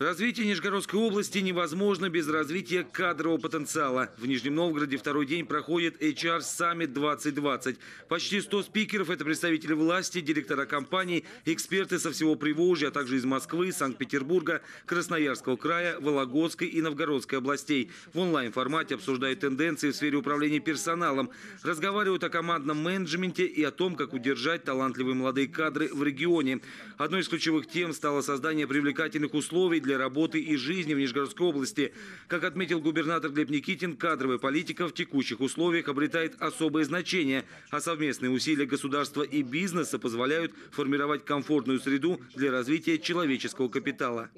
Развитие Нижегородской области невозможно без развития кадрового потенциала. В Нижнем Новгороде второй день проходит HR Summit 2020. Почти 100 спикеров – это представители власти, директора компаний, эксперты со всего Приволжья, а также из Москвы, Санкт-Петербурга, Красноярского края, Вологодской и Новгородской областей. В онлайн-формате обсуждают тенденции в сфере управления персоналом, разговаривают о командном менеджменте и о том, как удержать талантливые молодые кадры в регионе. Одной из ключевых тем стало создание привлекательных условий условий для работы и жизни в Нижегородской области. Как отметил губернатор Глеб Никитин, кадровая политика в текущих условиях обретает особое значение, а совместные усилия государства и бизнеса позволяют формировать комфортную среду для развития человеческого капитала.